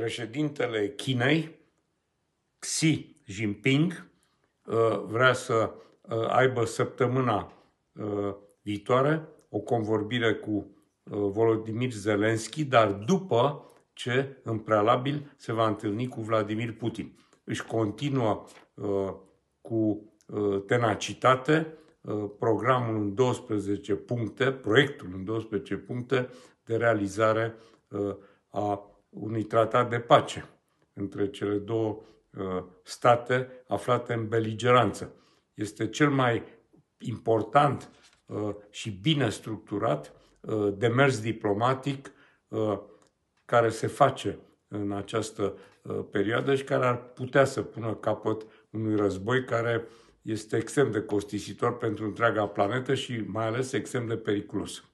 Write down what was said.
președintele Chinei, Xi Jinping, uh, vrea să uh, aibă săptămâna uh, viitoare o convorbire cu Volodymyr Zelensky, dar după ce în prealabil se va întâlni cu Vladimir Putin. Își continuă cu tenacitate programul în 12 puncte, proiectul în 12 puncte de realizare a unui tratat de pace între cele două uh, state aflate în beligeranță. Este cel mai important uh, și bine structurat uh, demers diplomatic care se face în această perioadă și care ar putea să pună capăt unui război care este extrem de costisitor pentru întreaga planetă și mai ales extrem de periculos.